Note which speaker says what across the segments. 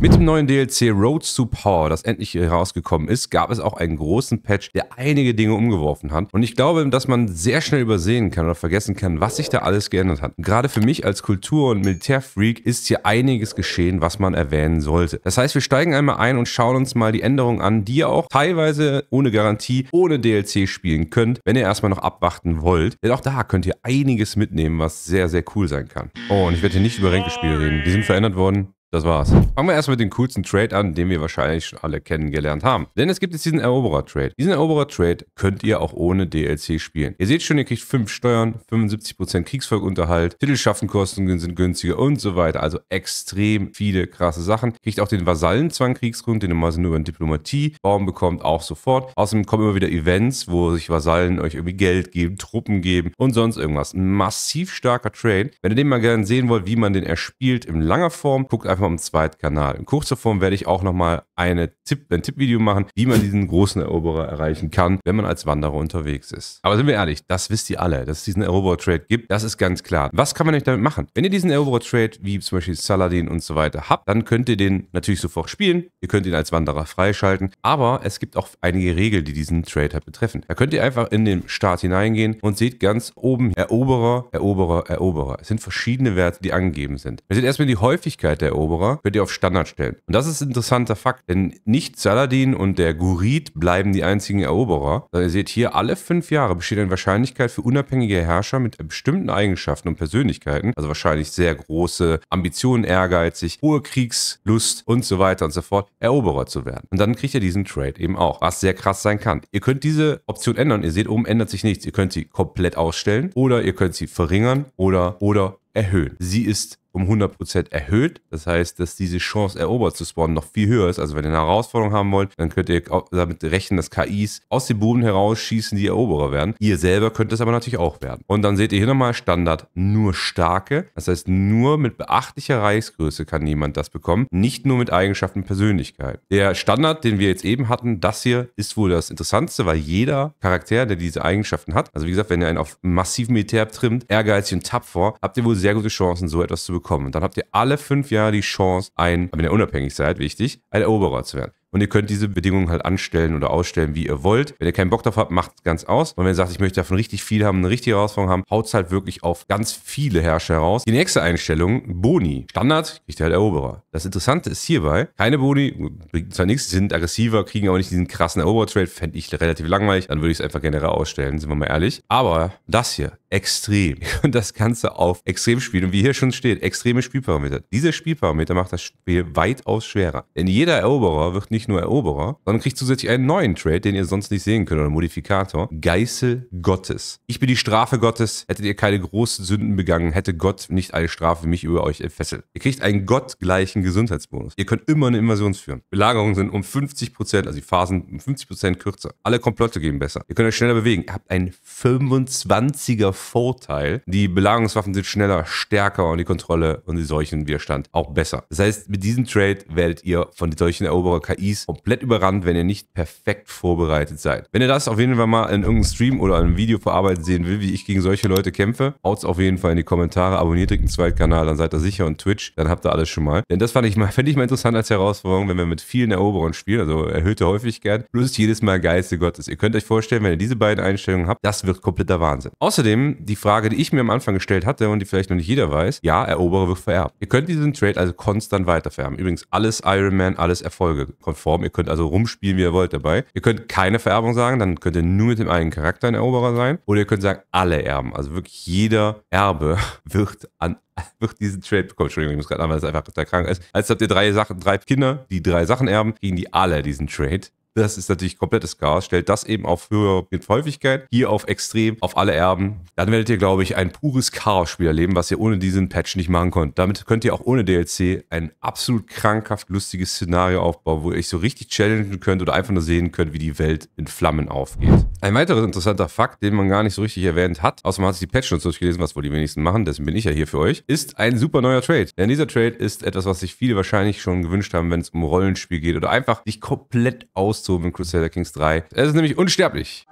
Speaker 1: Mit dem neuen DLC Roads to Power, das endlich herausgekommen ist, gab es auch einen großen Patch, der einige Dinge umgeworfen hat. Und ich glaube, dass man sehr schnell übersehen kann oder vergessen kann, was sich da alles geändert hat. gerade für mich als Kultur- und Militärfreak ist hier einiges geschehen, was man erwähnen sollte. Das heißt, wir steigen einmal ein und schauen uns mal die Änderungen an, die ihr auch teilweise ohne Garantie, ohne DLC spielen könnt, wenn ihr erstmal noch abwarten wollt. Denn auch da könnt ihr einiges mitnehmen, was sehr, sehr cool sein kann. Oh, und ich werde hier nicht über Ränkespiele reden. Die sind verändert worden. Das war's. Fangen wir erstmal mit dem coolsten Trade an, den wir wahrscheinlich schon alle kennengelernt haben. Denn es gibt jetzt diesen Eroberer-Trade. Diesen Eroberer-Trade könnt ihr auch ohne DLC spielen. Ihr seht schon, ihr kriegt 5 Steuern, 75% Kriegsvolkunterhalt, Titelschaffenkosten sind günstiger und so weiter. Also extrem viele krasse Sachen. Kriegt auch den Vasallenzwang-Kriegsgrund, den ihr mal nur über Diplomatie bauen bekommt, auch sofort. Außerdem kommen immer wieder Events, wo sich Vasallen euch irgendwie Geld geben, Truppen geben und sonst irgendwas. Ein massiv starker Trade. Wenn ihr den mal gerne sehen wollt, wie man den erspielt in langer Form, guckt einfach einfach im zweiten Kanal. In kurzer Form werde ich auch nochmal eine Tipp, ein Tippvideo machen, wie man diesen großen Eroberer erreichen kann, wenn man als Wanderer unterwegs ist. Aber sind wir ehrlich, das wisst ihr alle, dass es diesen Eroberer-Trade gibt, das ist ganz klar. Was kann man nicht damit machen? Wenn ihr diesen Eroberer-Trade, wie zum Beispiel Saladin und so weiter, habt, dann könnt ihr den natürlich sofort spielen. Ihr könnt ihn als Wanderer freischalten, aber es gibt auch einige Regeln, die diesen Trade halt betreffen. Da könnt ihr einfach in den Start hineingehen und seht ganz oben Eroberer, Eroberer, Eroberer. Es sind verschiedene Werte, die angegeben sind. Wir sehen erstmal die Häufigkeit der Eroberer Eroberer, könnt ihr auf Standard stellen. Und das ist ein interessanter Fakt, denn nicht Saladin und der Gurid bleiben die einzigen Eroberer. Äh, ihr seht hier, alle fünf Jahre besteht eine Wahrscheinlichkeit für unabhängige Herrscher mit bestimmten Eigenschaften und Persönlichkeiten, also wahrscheinlich sehr große Ambitionen, ehrgeizig, hohe Kriegslust und so weiter und so fort, Eroberer zu werden. Und dann kriegt ihr diesen Trade eben auch, was sehr krass sein kann. Ihr könnt diese Option ändern. Ihr seht, oben ändert sich nichts. Ihr könnt sie komplett ausstellen oder ihr könnt sie verringern oder, oder erhöhen. Sie ist um 100% erhöht. Das heißt, dass diese Chance erobert zu spawnen noch viel höher ist. Also wenn ihr eine Herausforderung haben wollt, dann könnt ihr damit rechnen, dass KIs aus dem Boden herausschießen, die Eroberer werden. Ihr selber könnt es aber natürlich auch werden. Und dann seht ihr hier nochmal Standard nur starke. Das heißt, nur mit beachtlicher Reichsgröße kann jemand das bekommen. Nicht nur mit Eigenschaften Persönlichkeit. Der Standard, den wir jetzt eben hatten, das hier ist wohl das Interessantste, weil jeder Charakter, der diese Eigenschaften hat, also wie gesagt, wenn ihr einen auf massiven Militär trimmt, ehrgeizig und tapfer, habt ihr wohl sehr gute Chancen, so etwas zu bekommen bekommen. Und dann habt ihr alle fünf Jahre die Chance, ein, wenn ihr unabhängig seid, wichtig, ein Eroberer zu werden. Und ihr könnt diese Bedingungen halt anstellen oder ausstellen, wie ihr wollt. Wenn ihr keinen Bock drauf habt, macht es ganz aus. Und wenn ihr sagt, ich möchte davon richtig viel haben, eine richtige Herausforderung haben, haut es halt wirklich auf ganz viele Herrscher heraus. Die nächste Einstellung, Boni. Standard kriegt ihr halt Eroberer. Das Interessante ist hierbei, keine Boni, bringt zwar nichts, sind aggressiver, kriegen aber nicht diesen krassen Eroberer-Trade, fände ich relativ langweilig. Dann würde ich es einfach generell ausstellen, sind wir mal ehrlich. Aber das hier, extrem. Und das Ganze auf extrem spielen. Und wie hier schon steht, extreme Spielparameter. Diese Spielparameter macht das Spiel weitaus schwerer. Denn jeder Eroberer wird nicht nicht nur Eroberer, sondern kriegt zusätzlich einen neuen Trade, den ihr sonst nicht sehen könnt, oder Modifikator. Geißel Gottes. Ich bin die Strafe Gottes. Hättet ihr keine großen Sünden begangen, hätte Gott nicht alle Strafe mich über euch entfesselt. Ihr kriegt einen gottgleichen Gesundheitsbonus. Ihr könnt immer eine Invasion führen. Belagerungen sind um 50 also die Phasen um 50 kürzer. Alle Komplotte gehen besser. Ihr könnt euch schneller bewegen. Ihr habt einen 25er Vorteil. Die Belagerungswaffen sind schneller, stärker und die Kontrolle und die Seuchenwiderstand auch besser. Das heißt, mit diesem Trade werdet ihr von den solchen Eroberer KI Energies komplett überrannt, wenn ihr nicht perfekt vorbereitet seid. Wenn ihr das auf jeden Fall mal in irgendeinem Stream oder einem Video verarbeitet sehen will, wie ich gegen solche Leute kämpfe, haut's auf jeden Fall in die Kommentare, abonniert den Zweitkanal, dann seid ihr sicher und Twitch, dann habt ihr alles schon mal. Denn das fand ich mal, fände ich mal interessant als Herausforderung, wenn wir mit vielen Eroberern spielen, also erhöhte Häufigkeit, plus jedes Mal Geiste Gottes. Ihr könnt euch vorstellen, wenn ihr diese beiden Einstellungen habt, das wird kompletter Wahnsinn. Außerdem die Frage, die ich mir am Anfang gestellt hatte und die vielleicht noch nicht jeder weiß, ja, Eroberer wird vererbt. Ihr könnt diesen Trade also konstant weitervererben. Übrigens alles Iron Man, alles Erfolge. Konf Form. Ihr könnt also rumspielen, wie ihr wollt dabei. Ihr könnt keine Vererbung sagen, dann könnt ihr nur mit dem einen Charakter ein Eroberer sein. Oder ihr könnt sagen, alle Erben. Also wirklich jeder Erbe wird an wird diesen Trade bekommen. Entschuldigung, ich muss gerade an, weil es einfach total krank ist. Als habt ihr drei Sachen, drei Kinder, die drei Sachen erben, kriegen die alle diesen Trade. Das ist natürlich komplettes Chaos. Stellt das eben auf mit Häufigkeit, hier auf extrem, auf alle Erben. Dann werdet ihr, glaube ich, ein pures Chaos-Spiel erleben, was ihr ohne diesen Patch nicht machen könnt. Damit könnt ihr auch ohne DLC ein absolut krankhaft lustiges Szenario aufbauen, wo ihr euch so richtig challengen könnt oder einfach nur sehen könnt, wie die Welt in Flammen aufgeht. Ein weiterer interessanter Fakt, den man gar nicht so richtig erwähnt hat, außer man hat sich die Patch-Notes durchgelesen, was wohl die wenigsten machen, deswegen bin ich ja hier für euch, ist ein super neuer Trade. Denn dieser Trade ist etwas, was sich viele wahrscheinlich schon gewünscht haben, wenn es um Rollenspiel geht oder einfach sich komplett aus zu mit Crusader Kings 3. Es ist nämlich unsterblich.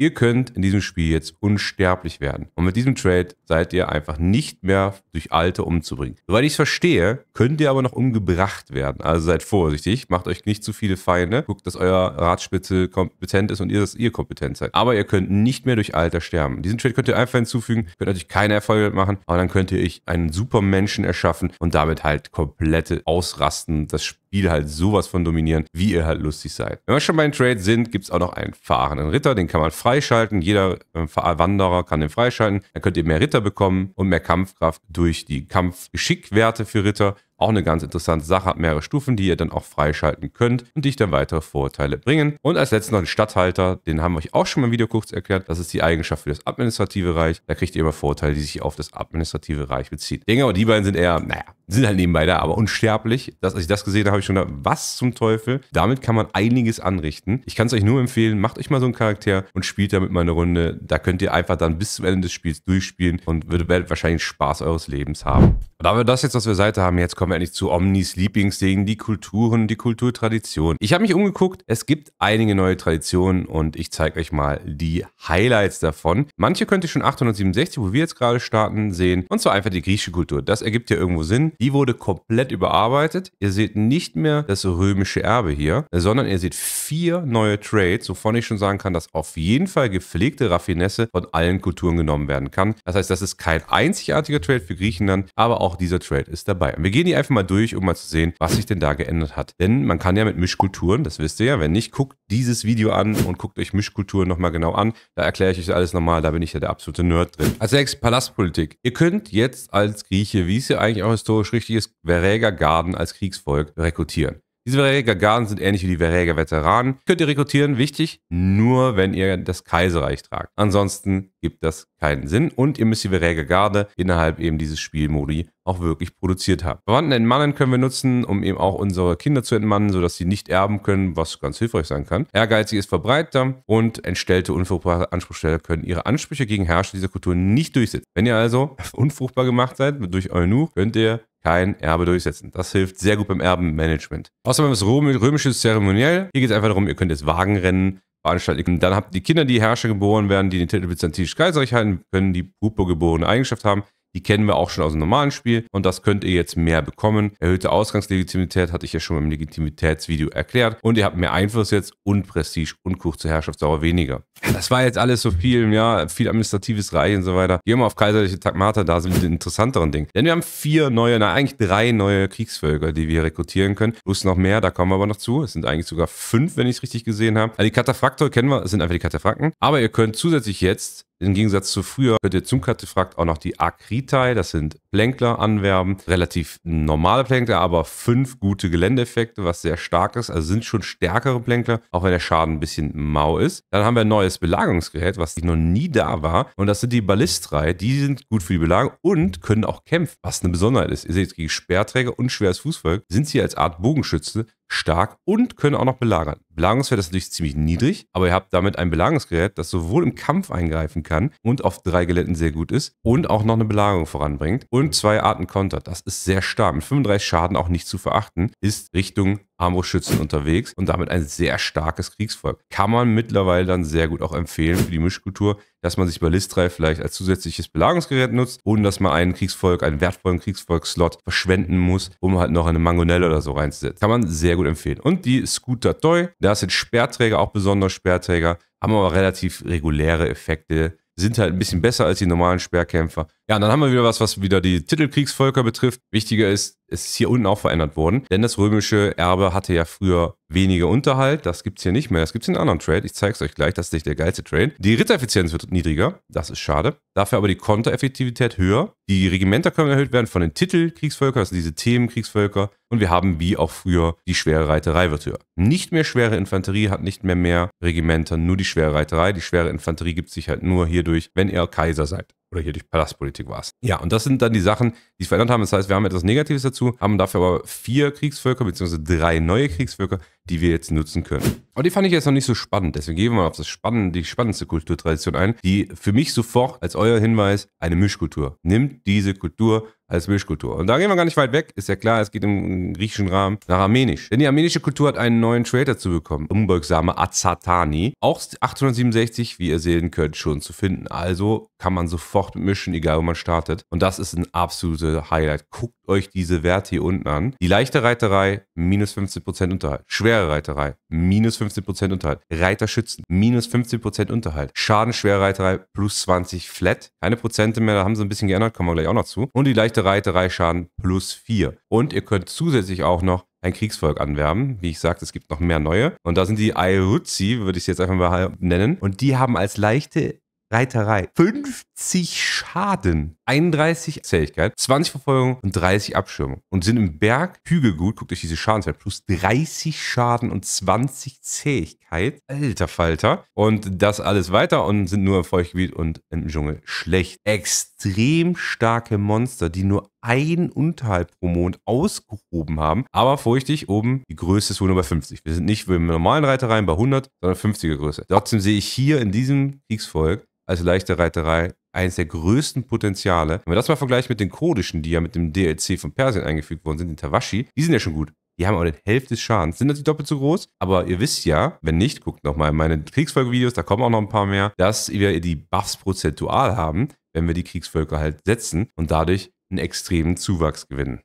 Speaker 1: Ihr könnt in diesem Spiel jetzt unsterblich werden. Und mit diesem Trade seid ihr einfach nicht mehr durch Alte umzubringen. Soweit ich es verstehe, könnt ihr aber noch umgebracht werden. Also seid vorsichtig, macht euch nicht zu viele Feinde, guckt, dass euer Ratspitze kompetent ist und ihr, dass ihr kompetent seid. Aber ihr könnt nicht mehr durch Alter sterben. Diesen Trade könnt ihr einfach hinzufügen, könnt natürlich keine Erfolge machen, aber dann könnt ihr euch einen Menschen erschaffen und damit halt komplette ausrasten, das Spiel Spiel halt sowas von dominieren, wie ihr halt lustig seid. Wenn wir schon bei den Trades sind, gibt es auch noch einen fahrenden Ritter, den kann man freischalten. Jeder ähm, äh, Wanderer kann den freischalten. Dann könnt ihr mehr Ritter bekommen und mehr Kampfkraft durch die Kampfgeschickwerte für Ritter. Auch eine ganz interessante Sache, hat mehrere Stufen, die ihr dann auch freischalten könnt und die ich dann weitere Vorteile bringen. Und als letztes noch den Stadthalter, den haben wir euch auch schon mal im Video kurz erklärt. Das ist die Eigenschaft für das administrative Reich. Da kriegt ihr immer Vorteile, die sich auf das administrative Reich beziehen. Dinger und die beiden sind eher, naja, sind halt nebenbei da, aber unsterblich. Dass, als ich das gesehen habe, habe ich schon gedacht, was zum Teufel? Damit kann man einiges anrichten. Ich kann es euch nur empfehlen, macht euch mal so einen Charakter und spielt damit mal eine Runde. Da könnt ihr einfach dann bis zum Ende des Spiels durchspielen und werdet wahrscheinlich Spaß eures Lebens haben. Und da wir das jetzt aus der Seite haben, jetzt kommt kommen wir endlich zu Omnis Lieblingsding, die Kulturen, die Kulturtradition. Ich habe mich umgeguckt, es gibt einige neue Traditionen und ich zeige euch mal die Highlights davon. Manche könnt ihr schon 867, wo wir jetzt gerade starten, sehen. Und zwar einfach die griechische Kultur. Das ergibt ja irgendwo Sinn. Die wurde komplett überarbeitet. Ihr seht nicht mehr das römische Erbe hier, sondern ihr seht vier neue Trades, wovon ich schon sagen kann, dass auf jeden Fall gepflegte Raffinesse von allen Kulturen genommen werden kann. Das heißt, das ist kein einzigartiger Trade für Griechenland, aber auch dieser Trade ist dabei. wir gehen die einfach mal durch, um mal zu sehen, was sich denn da geändert hat. Denn man kann ja mit Mischkulturen, das wisst ihr ja, wenn nicht, guckt dieses Video an und guckt euch Mischkulturen nochmal genau an. Da erkläre ich euch alles nochmal, da bin ich ja der absolute Nerd drin. Als nächstes Palastpolitik. Ihr könnt jetzt als Grieche, wie es ja eigentlich auch historisch richtig ist, Verräger Garden als Kriegsvolk rekrutieren. Diese Verräger Garden sind ähnlich wie die Verräger-Veteranen. Könnt ihr rekrutieren, wichtig, nur wenn ihr das Kaiserreich tragt. Ansonsten gibt das keinen Sinn und ihr müsst die Verräger Garde innerhalb eben dieses Spielmodi auch wirklich produziert haben. Verwandten entmannen können wir nutzen, um eben auch unsere Kinder zu entmannen, sodass sie nicht erben können, was ganz hilfreich sein kann. Ehrgeizig ist verbreiter und entstellte unfruchtbare Anspruchsteller können ihre Ansprüche gegen Herrscher dieser Kultur nicht durchsetzen. Wenn ihr also unfruchtbar gemacht seid durch Eunuch, könnt ihr kein Erbe durchsetzen. Das hilft sehr gut beim Erbenmanagement. Außerdem ist römisches Zeremoniell. Hier geht es einfach darum, ihr könnt jetzt Wagenrennen veranstalten. Dann habt die Kinder, die Herrscher geboren werden, die den Titel byzantinisch kaiserlich halten können, die Pupo geborene Eigenschaft haben. Die kennen wir auch schon aus dem normalen Spiel und das könnt ihr jetzt mehr bekommen. Erhöhte Ausgangslegitimität hatte ich ja schon im Legitimitätsvideo erklärt und ihr habt mehr Einfluss jetzt und Prestige und kurze Herrschaftsdauer weniger. Das war jetzt alles so viel, ja, viel administratives Reich und so weiter. Gehen wir auf kaiserliche Tagmata, da sind die interessanteren Dinge. Denn wir haben vier neue, na eigentlich drei neue Kriegsvölker, die wir rekrutieren können. Plus noch mehr, da kommen wir aber noch zu. Es sind eigentlich sogar fünf, wenn ich es richtig gesehen habe. Also die Kataphraktor kennen wir, es sind einfach die Kataphrakten. Aber ihr könnt zusätzlich jetzt im Gegensatz zu früher könnt ihr zum Cut auch noch die Akritai, das sind Plänkler anwerben. Relativ normale Plänkler, aber fünf gute Geländeeffekte, was sehr stark ist. Also sind schon stärkere Plänkler, auch wenn der Schaden ein bisschen mau ist. Dann haben wir ein neues Belagerungsgerät, was noch nie da war. Und das sind die Ballistrei. Die sind gut für die Belagerung und können auch kämpfen, was eine Besonderheit ist. Ihr seht, gegen Sperrträger und schweres Fußvolk sind sie als Art Bogenschütze stark und können auch noch belagern. Belagungswert ist natürlich ziemlich niedrig, aber ihr habt damit ein Belagungsgerät, das sowohl im Kampf eingreifen kann und auf drei Geletten sehr gut ist und auch noch eine Belagerung voranbringt und zwei Arten kontert. Das ist sehr stark. Mit 35 Schaden auch nicht zu verachten, ist Richtung Armbrustschützen unterwegs und damit ein sehr starkes Kriegsvolk. Kann man mittlerweile dann sehr gut auch empfehlen für die Mischkultur, dass man sich bei 3 vielleicht als zusätzliches Belagungsgerät nutzt, ohne dass man einen Kriegsvolk, einen wertvollen Kriegsvolk-Slot verschwenden muss, um halt noch eine Mangonelle oder so reinzusetzen. Kann man sehr gut empfehlen. Und die Scooter Toy, da sind Sperrträger auch besonders Sperrträger, haben aber relativ reguläre Effekte, sind halt ein bisschen besser als die normalen Sperrkämpfer. Ja, und dann haben wir wieder was, was wieder die Titelkriegsvölker betrifft. Wichtiger ist, es ist hier unten auch verändert worden, denn das römische Erbe hatte ja früher weniger Unterhalt. Das gibt es hier nicht mehr. Das gibt es in einem anderen Trade. Ich zeige es euch gleich. Das ist nicht der geilste Trade. Die Rittereffizienz wird niedriger. Das ist schade. Dafür aber die Kontereffektivität höher. Die Regimenter können erhöht werden von den Titelkriegsvölkern, also diese Themenkriegsvölker. Und wir haben wie auch früher die schwere Reiterei wird höher. Nicht mehr schwere Infanterie hat nicht mehr mehr Regimenter, nur die schwere Reiterei. Die schwere Infanterie gibt sich halt nur hierdurch, wenn ihr Kaiser seid oder hier durch Palastpolitik warst. Ja, und das sind dann die Sachen, die sich verändert haben. Das heißt, wir haben etwas Negatives dazu, haben dafür aber vier Kriegsvölker beziehungsweise drei neue Kriegsvölker, die wir jetzt nutzen können. Und die fand ich jetzt noch nicht so spannend, deswegen gehen wir mal auf das Spannen, die spannendste Kulturtradition ein, die für mich sofort als euer Hinweis eine Mischkultur. Nimmt diese Kultur als Mischkultur. Und da gehen wir gar nicht weit weg, ist ja klar, es geht im griechischen Rahmen nach Armenisch. Denn die armenische Kultur hat einen neuen Trader dazu bekommen, unbeugsame Azatani, auch 867, wie ihr sehen könnt, schon zu finden. Also kann man sofort mischen, egal wo man startet. Und das ist ein absoluter absolute Highlight. Guckt euch diese Werte hier unten an. Die leichte Reiterei, minus 15% Unterhalt. Schwere Reiterei, minus 15% Unterhalt. Reiterschützen, minus 15% Unterhalt. Schadenschwere Reiterei, plus 20 flat. Keine Prozente mehr, da haben sie ein bisschen geändert, kommen wir gleich auch noch zu. Und die leichte Reiterei Schaden plus 4. Und ihr könnt zusätzlich auch noch ein Kriegsvolk anwerben. Wie ich sagte, es gibt noch mehr neue. Und da sind die Airuzi, würde ich es jetzt einfach mal nennen. Und die haben als leichte Reiterei. 50 Schaden, 31 Zähigkeit, 20 Verfolgung und 30 Abschirmung. Und sind im Berg Hügelgut, guckt euch diese Schadenszeit, plus 30 Schaden und 20 Zähigkeit. Alter Falter. Und das alles weiter und sind nur im Feuchtgebiet und im Dschungel schlecht. Extrem starke Monster, die nur ein Unteil pro Mond ausgehoben haben, aber vorsichtig oben, die Größe ist wohl nur bei 50. Wir sind nicht im normalen Reitereien bei 100, sondern 50er Größe. Trotzdem sehe ich hier in diesem Kriegsvolk als leichte Reiterei eines der größten Potenziale. Wenn wir das mal vergleichen mit den kurdischen, die ja mit dem DLC von Persien eingefügt worden sind, den Tawashi, die sind ja schon gut. Die haben aber die Hälfte des Schadens. Sind natürlich doppelt so groß, aber ihr wisst ja, wenn nicht, guckt nochmal in meine Kriegsfolge-Videos, da kommen auch noch ein paar mehr, dass wir die Buffs prozentual haben, wenn wir die Kriegsvölker halt setzen und dadurch einen extremen Zuwachs gewinnen.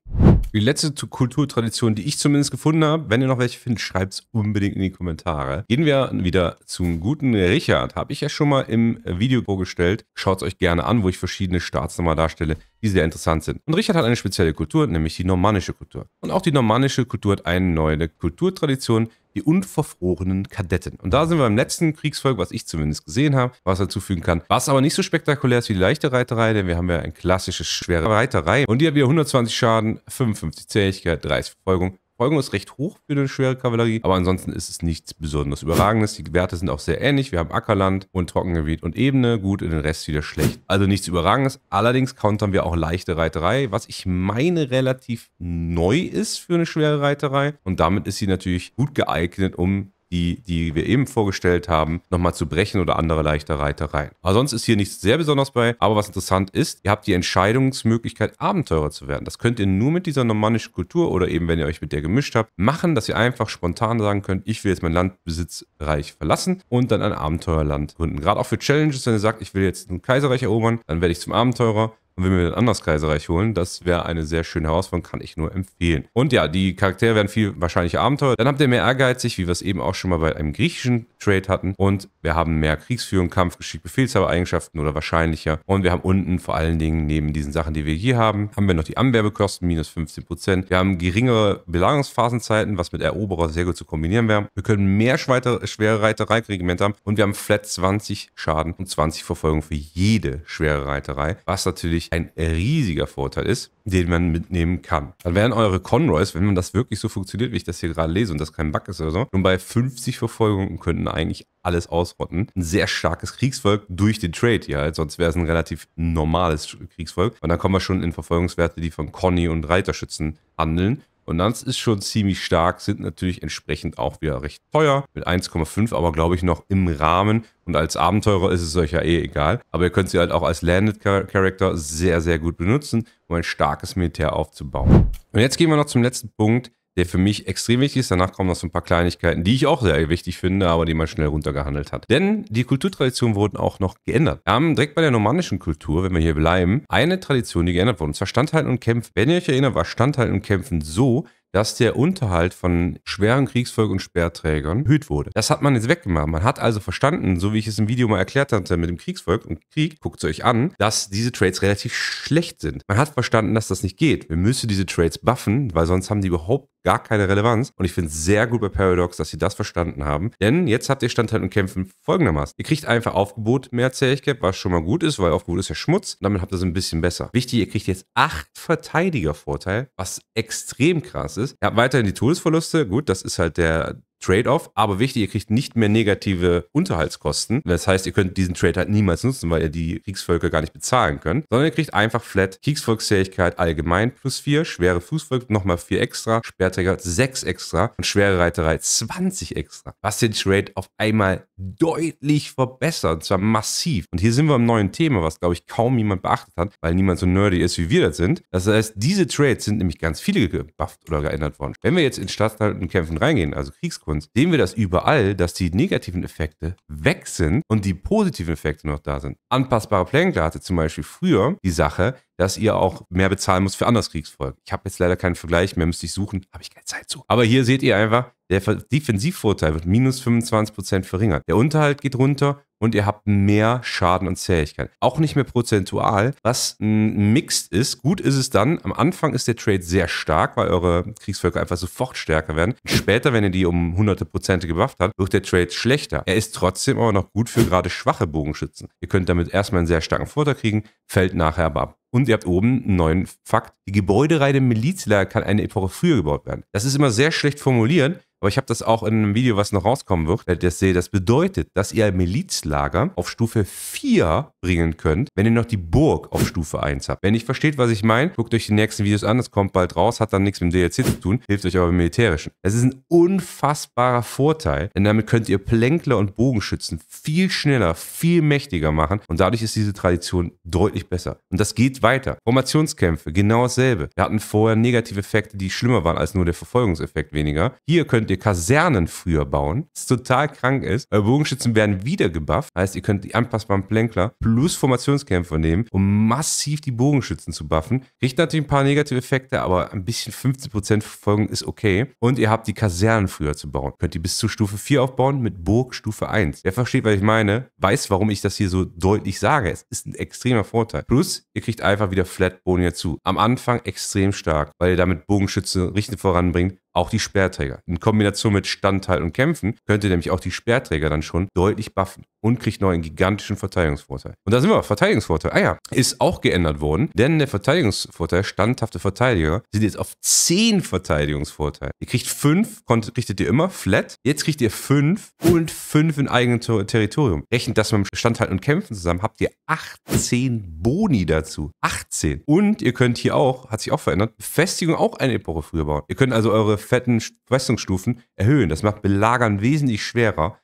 Speaker 1: Die letzte Kulturtradition, die ich zumindest gefunden habe, wenn ihr noch welche findet, schreibt es unbedingt in die Kommentare. Gehen wir wieder zum guten Richard. Habe ich ja schon mal im Video vorgestellt. Schaut es euch gerne an, wo ich verschiedene Staats nochmal darstelle, die sehr interessant sind. Und Richard hat eine spezielle Kultur, nämlich die normannische Kultur. Und auch die normannische Kultur hat eine neue Kulturtradition, die unverfrorenen Kadetten. Und da sind wir im letzten Kriegsvolk, was ich zumindest gesehen habe, was dazufügen kann. Was aber nicht so spektakulär ist wie die leichte Reiterei, denn wir haben ja ein klassisches schwere Reiterei. Und die hat wieder 120 Schaden, 55 Zähigkeit, 30 Verfolgung, Folgen ist recht hoch für eine schwere Kavallerie, aber ansonsten ist es nichts besonders Überragendes. Die Werte sind auch sehr ähnlich. Wir haben Ackerland und Trockengebiet und Ebene, gut, in den Rest wieder schlecht. Also nichts Überragendes. Allerdings countern wir auch leichte Reiterei, was ich meine relativ neu ist für eine schwere Reiterei. Und damit ist sie natürlich gut geeignet, um die, die wir eben vorgestellt haben, nochmal zu brechen oder andere leichte Reitereien. Aber sonst ist hier nichts sehr Besonderes bei. Aber was interessant ist, ihr habt die Entscheidungsmöglichkeit, Abenteurer zu werden. Das könnt ihr nur mit dieser normannischen Kultur oder eben, wenn ihr euch mit der gemischt habt, machen, dass ihr einfach spontan sagen könnt, ich will jetzt mein Landbesitzreich verlassen und dann ein Abenteuerland gründen. Gerade auch für Challenges, wenn ihr sagt, ich will jetzt ein Kaiserreich erobern, dann werde ich zum Abenteurer und wenn wir ein anderes Kaiserreich holen, das wäre eine sehr schöne Herausforderung, kann ich nur empfehlen. Und ja, die Charaktere werden viel wahrscheinlich Abenteuer. Dann habt ihr mehr ehrgeizig, wie wir es eben auch schon mal bei einem griechischen Trade hatten. Und wir haben mehr Kriegsführung, Kampfgeschick, Befehlshabereigenschaften oder wahrscheinlicher. Und wir haben unten vor allen Dingen neben diesen Sachen, die wir hier haben, haben wir noch die Anwerbekosten, minus 15 Prozent. Wir haben geringere Belagerungsphasenzeiten, was mit Eroberer sehr gut zu kombinieren wäre. Wir können mehr schwere Reitereiregimenter haben. Und wir haben Flat 20 Schaden und 20 Verfolgung für jede schwere Reiterei, was natürlich wirklich ein riesiger Vorteil ist, den man mitnehmen kann. Dann wären eure Conroys, wenn man das wirklich so funktioniert, wie ich das hier gerade lese und das kein Bug ist oder so, nun bei 50 Verfolgungen könnten eigentlich alles ausrotten. Ein sehr starkes Kriegsvolk durch den Trade hier halt, sonst wäre es ein relativ normales Kriegsvolk. Und dann kommen wir schon in Verfolgungswerte, die von Conny und Reiterschützen handeln. Und das ist schon ziemlich stark, sind natürlich entsprechend auch wieder recht teuer. Mit 1,5 aber glaube ich noch im Rahmen. Und als Abenteurer ist es euch ja eh egal. Aber ihr könnt sie halt auch als Landed Character sehr, sehr gut benutzen, um ein starkes Militär aufzubauen. Und jetzt gehen wir noch zum letzten Punkt der für mich extrem wichtig ist. Danach kommen noch so ein paar Kleinigkeiten, die ich auch sehr wichtig finde, aber die man schnell runtergehandelt hat. Denn die Kulturtraditionen wurden auch noch geändert. Wir haben direkt bei der normannischen Kultur, wenn wir hier bleiben, eine Tradition, die geändert wurde. Und zwar Standhalten und Kämpfen. Wenn ihr euch erinnert, war Standhalten und Kämpfen so, dass der Unterhalt von schweren Kriegsfolgen und Speerträgern erhöht wurde. Das hat man jetzt weggemacht. Man hat also verstanden, so wie ich es im Video mal erklärt hatte mit dem Kriegsvolk und Krieg, guckt es euch an, dass diese Trades relativ schlecht sind. Man hat verstanden, dass das nicht geht. Wir müssen diese Trades buffen, weil sonst haben die überhaupt gar keine Relevanz. Und ich finde es sehr gut bei Paradox, dass sie das verstanden haben. Denn jetzt habt ihr Standhalten und Kämpfen folgendermaßen. Ihr kriegt einfach Aufgebot mehr Zähigkeit, was schon mal gut ist, weil Aufgebot ist ja Schmutz. Und damit habt ihr es ein bisschen besser. Wichtig, ihr kriegt jetzt acht Verteidigervorteil, was extrem krass ist. Ihr habt weiterhin die Todesverluste. Gut, das ist halt der Trade-off, aber wichtig, ihr kriegt nicht mehr negative Unterhaltskosten. Das heißt, ihr könnt diesen Trade halt niemals nutzen, weil ihr die Kriegsvölker gar nicht bezahlen könnt, sondern ihr kriegt einfach flat Kriegsvolksfähigkeit allgemein plus 4, schwere Fußvolk nochmal 4 extra, Sperrträger 6 extra und schwere Reiterei 20 extra, was den Trade auf einmal deutlich verbessert, und zwar massiv. Und hier sind wir am neuen Thema, was glaube ich kaum jemand beachtet hat, weil niemand so nerdy ist, wie wir das sind. Das heißt, diese Trades sind nämlich ganz viele gebufft oder geändert worden. Wenn wir jetzt in und kämpfen reingehen, also Kriegskunst, Kunst, sehen wir das überall, dass die negativen Effekte weg sind und die positiven Effekte noch da sind. Anpassbare Plänenglas zum Beispiel früher die Sache, dass ihr auch mehr bezahlen müsst für anderes Kriegsvolk. Ich habe jetzt leider keinen Vergleich mehr, müsste ich suchen, habe ich keine Zeit zu. Aber hier seht ihr einfach, der Defensivvorteil wird minus 25% verringert. Der Unterhalt geht runter und ihr habt mehr Schaden und Zähigkeit. Auch nicht mehr prozentual, was mixed ist. Gut ist es dann, am Anfang ist der Trade sehr stark, weil eure Kriegsvölker einfach sofort stärker werden. Später, wenn ihr die um hunderte Prozente gebufft habt, wird der Trade schlechter. Er ist trotzdem aber noch gut für gerade schwache Bogenschützen. Ihr könnt damit erstmal einen sehr starken Vorteil kriegen, fällt nachher aber ab. Und ihr habt oben einen neuen Fakt. Die Gebäudereihe der Milizler kann eine Epoche früher gebaut werden. Das ist immer sehr schlecht formuliert, aber ich habe das auch in einem Video, was noch rauskommen wird, äh, das Das bedeutet, dass ihr Milizlager auf Stufe 4 bringen könnt, wenn ihr noch die Burg auf Stufe 1 habt. Wenn ihr versteht, was ich meine, guckt euch die nächsten Videos an. Das kommt bald raus, hat dann nichts mit dem DLC zu tun, hilft euch aber im Militärischen. Das ist ein unfassbarer Vorteil, denn damit könnt ihr Plänkler und Bogenschützen viel schneller, viel mächtiger machen und dadurch ist diese Tradition deutlich besser. Und das geht weiter. Formationskämpfe, genau dasselbe. Wir hatten vorher negative Effekte, die schlimmer waren als nur der Verfolgungseffekt weniger. Hier könnt ihr ihr Kasernen früher bauen. Was total krank ist. Eure Bogenschützen werden wieder gebufft. Heißt, ihr könnt die anpassbaren Plänkler plus Formationskämpfer nehmen, um massiv die Bogenschützen zu buffen. Kriegt natürlich ein paar negative Effekte, aber ein bisschen 15% Verfolgung ist okay. Und ihr habt die Kasernen früher zu bauen. Könnt ihr bis zur Stufe 4 aufbauen mit Burg Stufe 1. Wer versteht, was ich meine, weiß, warum ich das hier so deutlich sage. Es ist ein extremer Vorteil. Plus, ihr kriegt einfach wieder Flatbone dazu. Am Anfang extrem stark, weil ihr damit Bogenschütze richtig voranbringt auch die Sperrträger. In Kombination mit Standteil und Kämpfen könnte nämlich auch die Sperrträger dann schon deutlich buffen und kriegt noch einen gigantischen Verteidigungsvorteil. Und da sind wir, Verteidigungsvorteil. Ah ja, ist auch geändert worden, denn der Verteidigungsvorteil, standhafte Verteidiger, sind jetzt auf 10 Verteidigungsvorteil. Ihr kriegt 5, richtet ihr immer flat. Jetzt kriegt ihr 5 und 5 in eigenem Ter Territorium. Rechnet das mit dem Standhalten und Kämpfen zusammen, habt ihr 18 Boni dazu. 18. Und ihr könnt hier auch, hat sich auch verändert, Befestigung auch eine Epoche früher bauen. Ihr könnt also eure fetten Festungsstufen erhöhen. Das macht Belagern wesentlich schwerer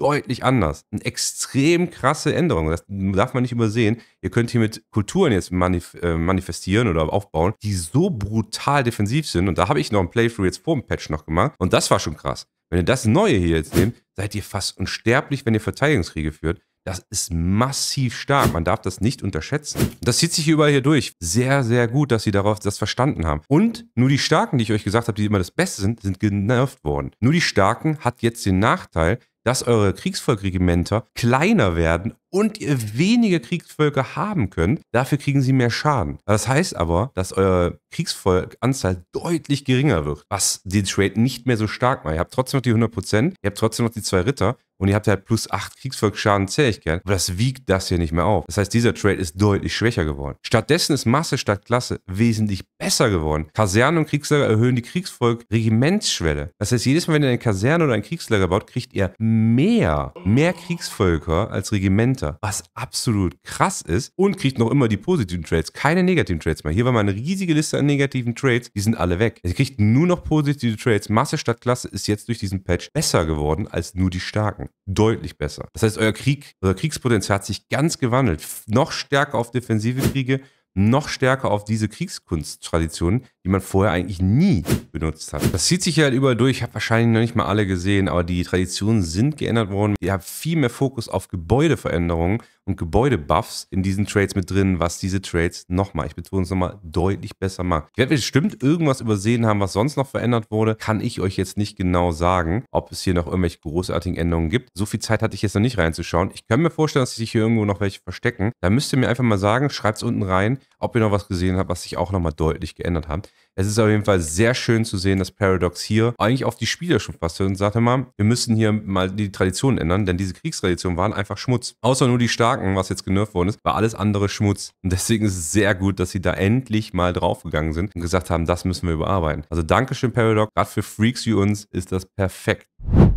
Speaker 1: deutlich anders. Eine extrem krasse Änderung. Das darf man nicht übersehen. Ihr könnt hier mit Kulturen jetzt manif äh, manifestieren oder aufbauen, die so brutal defensiv sind. Und da habe ich noch ein Playthrough jetzt vor dem Patch noch gemacht. Und das war schon krass. Wenn ihr das Neue hier jetzt nehmt, seid ihr fast unsterblich, wenn ihr Verteidigungskriege führt. Das ist massiv stark. Man darf das nicht unterschätzen. Das zieht sich überall hier durch. Sehr, sehr gut, dass sie darauf das verstanden haben. Und nur die Starken, die ich euch gesagt habe, die immer das Beste sind, sind genervt worden. Nur die Starken hat jetzt den Nachteil, dass eure Kriegsvolkregimenter kleiner werden und ihr weniger Kriegsvölker haben könnt. Dafür kriegen sie mehr Schaden. Das heißt aber, dass eure Kriegsvolkanzahl deutlich geringer wird, was den Trade nicht mehr so stark macht. Ihr habt trotzdem noch die 100%, ihr habt trotzdem noch die zwei Ritter, und ihr habt halt plus 8 Kriegsvolksschaden Zähigkeit, aber das wiegt das hier nicht mehr auf. Das heißt, dieser Trade ist deutlich schwächer geworden. Stattdessen ist Masse statt Klasse wesentlich besser geworden. Kasernen und Kriegslager erhöhen die Kriegsvolk Regimentsschwelle. Das heißt, jedes Mal, wenn ihr eine Kaserne oder ein Kriegslager baut, kriegt ihr mehr, mehr Kriegsvölker als Regimenter, was absolut krass ist und kriegt noch immer die positiven Trades, keine negativen Trades mehr. Hier war mal eine riesige Liste an negativen Trades, die sind alle weg. Ihr kriegt nur noch positive Trades. Masse statt Klasse ist jetzt durch diesen Patch besser geworden als nur die starken. Deutlich besser. Das heißt, euer Krieg, euer Kriegspotenzial hat sich ganz gewandelt. Noch stärker auf defensive Kriege, noch stärker auf diese Kriegskunsttraditionen, die man vorher eigentlich nie benutzt hat. Das zieht sich halt überall durch. Ich habe wahrscheinlich noch nicht mal alle gesehen, aber die Traditionen sind geändert worden. Ihr habt viel mehr Fokus auf Gebäudeveränderungen und Gebäudebuffs in diesen Trades mit drin, was diese Trades nochmal, ich betone es nochmal, deutlich besser macht. Ich werde bestimmt irgendwas übersehen haben, was sonst noch verändert wurde. Kann ich euch jetzt nicht genau sagen, ob es hier noch irgendwelche großartigen Änderungen gibt. So viel Zeit hatte ich jetzt noch nicht reinzuschauen. Ich kann mir vorstellen, dass sich hier irgendwo noch welche verstecken. Da müsst ihr mir einfach mal sagen, schreibt es unten rein, ob ihr noch was gesehen habt, was sich auch nochmal deutlich geändert hat. Es ist auf jeden Fall sehr schön zu sehen, dass Paradox hier eigentlich auf die Spieler schon fast und sagt mal, wir müssen hier mal die Tradition ändern, denn diese Kriegstraditionen waren einfach Schmutz. Außer nur die Starken, was jetzt genervt worden ist, war alles andere Schmutz. Und deswegen ist es sehr gut, dass sie da endlich mal draufgegangen sind und gesagt haben, das müssen wir überarbeiten. Also Dankeschön, Paradox. Gerade für Freaks wie uns ist das perfekt.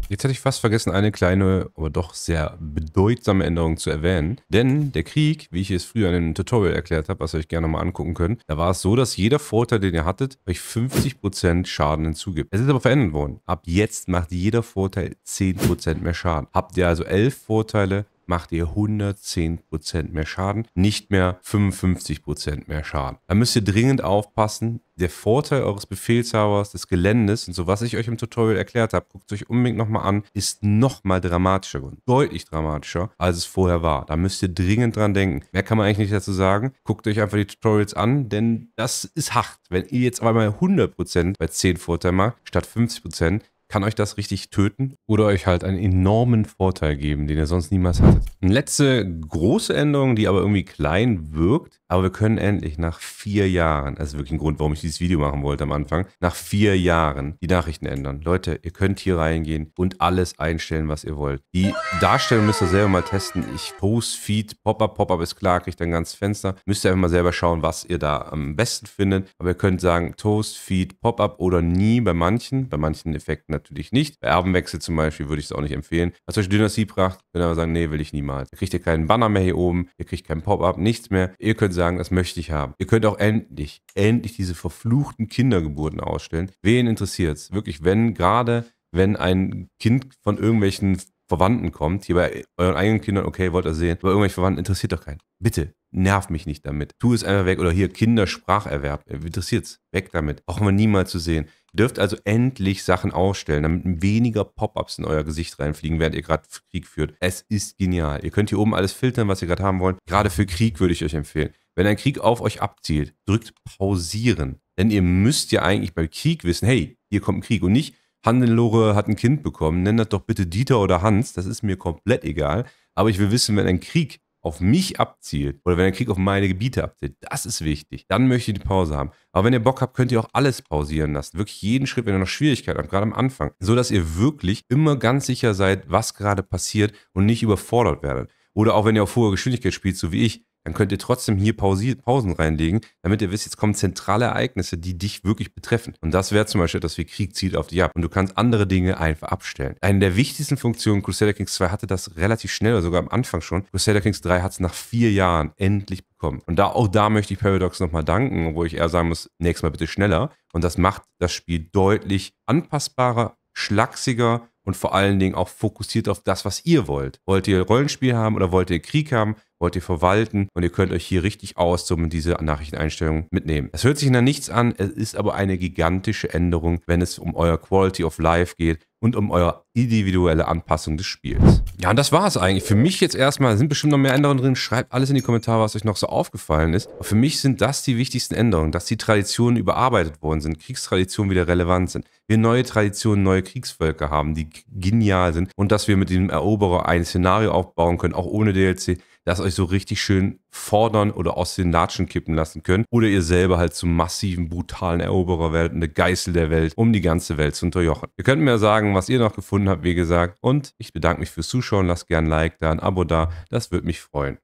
Speaker 1: Jetzt hätte ich fast vergessen, eine kleine, aber doch sehr bedeutsame Änderung zu erwähnen. Denn der Krieg, wie ich es früher in einem Tutorial erklärt habe, was ihr euch gerne mal angucken könnt, da war es so, dass jeder Vorteil, den ihr hattet, euch 50% Schaden hinzugibt. Es ist aber verändert worden. Ab jetzt macht jeder Vorteil 10% mehr Schaden. Habt ihr also 11 Vorteile, macht ihr 110% mehr Schaden, nicht mehr 55% mehr Schaden. Da müsst ihr dringend aufpassen. Der Vorteil eures Befehlshabers, des Geländes und so, was ich euch im Tutorial erklärt habe, guckt es euch unbedingt nochmal an, ist nochmal dramatischer und deutlich dramatischer, als es vorher war. Da müsst ihr dringend dran denken. Mehr kann man eigentlich nicht dazu sagen. Guckt euch einfach die Tutorials an, denn das ist hart. Wenn ihr jetzt einmal 100% bei 10 Vorteil macht, statt 50%, kann euch das richtig töten oder euch halt einen enormen Vorteil geben, den ihr sonst niemals hattet. Eine letzte große Änderung, die aber irgendwie klein wirkt, aber wir können endlich nach vier Jahren, also wirklich ein Grund, warum ich dieses Video machen wollte am Anfang, nach vier Jahren die Nachrichten ändern. Leute, ihr könnt hier reingehen und alles einstellen, was ihr wollt. Die Darstellung müsst ihr selber mal testen. Ich Post, Feed, Pop-up, Pop-up ist klar, kriegt ein ganzes Fenster. Müsst ihr einfach mal selber schauen, was ihr da am besten findet. Aber ihr könnt sagen Toast, Feed, Pop-up oder nie bei manchen, bei manchen Effekten natürlich natürlich nicht. Bei Erbenwechsel zum Beispiel würde ich es auch nicht empfehlen. Also zum Beispiel Dynastiepracht, würde aber sagen, nee, will ich niemals. Ihr kriegt ihr keinen Banner mehr hier oben, ihr kriegt keinen Pop-up, nichts mehr. Ihr könnt sagen, das möchte ich haben. Ihr könnt auch endlich, endlich diese verfluchten Kindergeburten ausstellen. Wen interessiert es? Wirklich, wenn gerade, wenn ein Kind von irgendwelchen Verwandten kommt, hier bei euren eigenen Kindern, okay, wollt ihr sehen, aber irgendwelche Verwandten interessiert doch keinen. Bitte, nerv mich nicht damit. Tu es einfach weg. Oder hier Kinderspracherwerb. Äh, interessiert's? Weg damit. Brauchen wir niemals zu sehen. Ihr dürft also endlich Sachen ausstellen, damit weniger Pop-ups in euer Gesicht reinfliegen, während ihr gerade Krieg führt. Es ist genial. Ihr könnt hier oben alles filtern, was ihr gerade haben wollt. Gerade für Krieg würde ich euch empfehlen. Wenn ein Krieg auf euch abzielt, drückt pausieren. Denn ihr müsst ja eigentlich beim Krieg wissen, hey, hier kommt ein Krieg und nicht, Handelore hat ein Kind bekommen, nenn das doch bitte Dieter oder Hans, das ist mir komplett egal. Aber ich will wissen, wenn ein Krieg auf mich abzielt oder wenn der Krieg auf meine Gebiete abzielt, das ist wichtig. Dann möchte ich die Pause haben. Aber wenn ihr Bock habt, könnt ihr auch alles pausieren lassen. Wirklich jeden Schritt, wenn ihr noch Schwierigkeiten habt, gerade am Anfang. So dass ihr wirklich immer ganz sicher seid, was gerade passiert und nicht überfordert werdet. Oder auch wenn ihr auf hoher Geschwindigkeit spielt, so wie ich, dann könnt ihr trotzdem hier Pausen reinlegen, damit ihr wisst, jetzt kommen zentrale Ereignisse, die dich wirklich betreffen. Und das wäre zum Beispiel dass wir Krieg zielt auf dich ab. Und du kannst andere Dinge einfach abstellen. Eine der wichtigsten Funktionen Crusader Kings 2 hatte das relativ schnell, sogar am Anfang schon. Crusader Kings 3 hat es nach vier Jahren endlich bekommen. Und da, auch da möchte ich Paradox nochmal danken, wo ich eher sagen muss, nächstes Mal bitte schneller. Und das macht das Spiel deutlich anpassbarer, schlachsiger und vor allen Dingen auch fokussiert auf das, was ihr wollt. Wollt ihr Rollenspiel haben oder wollt ihr Krieg haben wollt ihr verwalten und ihr könnt euch hier richtig auszoomen, diese Nachrichteneinstellungen mitnehmen. Es hört sich nach nichts an, es ist aber eine gigantische Änderung, wenn es um euer Quality of Life geht und um eure individuelle Anpassung des Spiels. Ja, und das war es eigentlich. Für mich jetzt erstmal, sind bestimmt noch mehr Änderungen drin. Schreibt alles in die Kommentare, was euch noch so aufgefallen ist. Aber für mich sind das die wichtigsten Änderungen, dass die Traditionen überarbeitet worden sind, Kriegstraditionen wieder relevant sind, wir neue Traditionen, neue Kriegsvölker haben, die genial sind und dass wir mit dem Eroberer ein Szenario aufbauen können, auch ohne DLC, das euch so richtig schön fordern oder aus den Latschen kippen lassen könnt. Oder ihr selber halt zum massiven, brutalen Eroberer werdet, eine Geißel der Welt, um die ganze Welt zu unterjochen. Ihr könnt mir sagen, was ihr noch gefunden habt, wie gesagt. Und ich bedanke mich fürs Zuschauen. Lasst gerne ein Like da, ein Abo da. Das würde mich freuen.